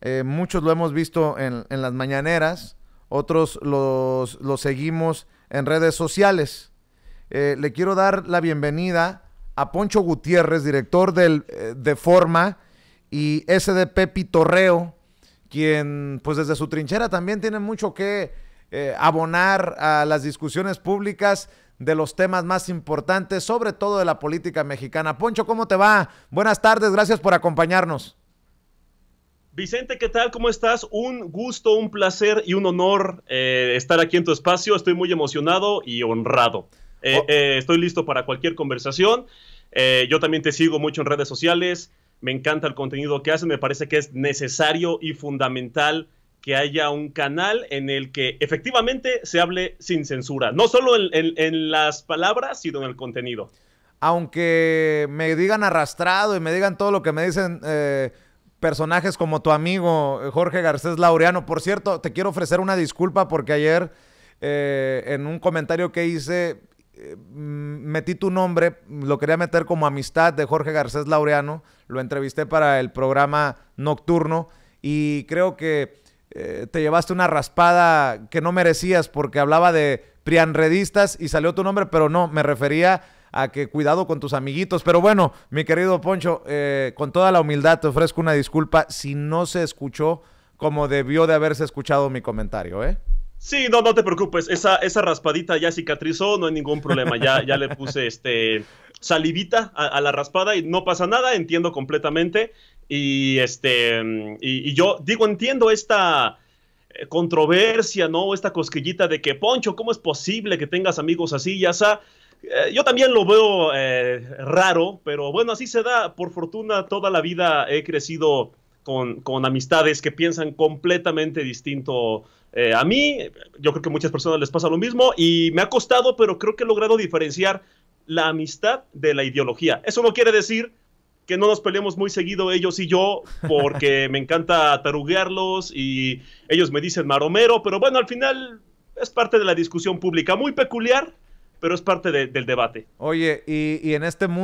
Eh, muchos lo hemos visto en, las mañaneras, otros lo seguimos en redes sociales. Eh, le quiero dar la bienvenida a Poncho Gutiérrez, director del, eh, de Forma y SDP Pitorreo, quien pues desde su trinchera también tiene mucho que abonar a las discusiones públicas de los temas más importantes, sobre todo de la política mexicana. Poncho, ¿cómo te va? Buenas tardes, gracias por acompañarnos. Vicente, ¿qué tal? ¿Cómo estás? Un gusto, un placer y un honor eh, estar aquí en tu espacio. Estoy muy emocionado y honrado. Eh, oh. eh, estoy listo para cualquier conversación. yo también te sigo mucho en redes sociales. Me encanta el contenido que haces. Me parece que es necesario y fundamental que haya un canal en el que efectivamente se hable sin censura. No solo en, en las palabras, sino en el contenido. Aunque me digan arrastrado y me digan todo lo que me dicen personajes como tu amigo eh, Jorge Garcés Laureano. Por cierto, te quiero ofrecer una disculpa porque ayer eh, en un comentario que hice eh, mm, metí tu nombre, lo quería meter como amistad de Jorge Garcés Laureano, lo entrevisté para el programa Nocturno y creo que te llevaste una raspada que no merecías porque hablaba de prianredistas y salió tu nombre, pero no, me refería a a que cuidado con tus amiguitos. Pero bueno, mi querido Poncho, eh, con toda la humildad te ofrezco una disculpa si no se escuchó como debió de haberse escuchado mi comentario, ¿eh? Sí, no, no te preocupes. Esa, esa raspadita ya cicatrizó, no hay ningún problema. Ya, ya le puse este salivita a, la raspada y no pasa nada, entiendo completamente. Y este. Y, yo digo, entiendo esta eh, controversia, ¿no? Esta cosquillita de que, Poncho, ¿cómo es posible que tengas amigos así? Ya sea eh, yo también lo veo eh, raro, pero bueno, así se da. Por fortuna, toda la vida he crecido con, amistades que piensan completamente distinto eh, a mí. Yo creo que a muchas personas les pasa lo mismo y me ha costado, pero creo que he logrado diferenciar la amistad de la ideología. Eso no quiere decir que no nos peleemos muy seguido ellos y yo, porque me encanta taruguearlos y ellos me dicen maromero, pero bueno, al final es parte de la discusión pública muy peculiar, pero es parte del debate. Oye, y, y en este mundo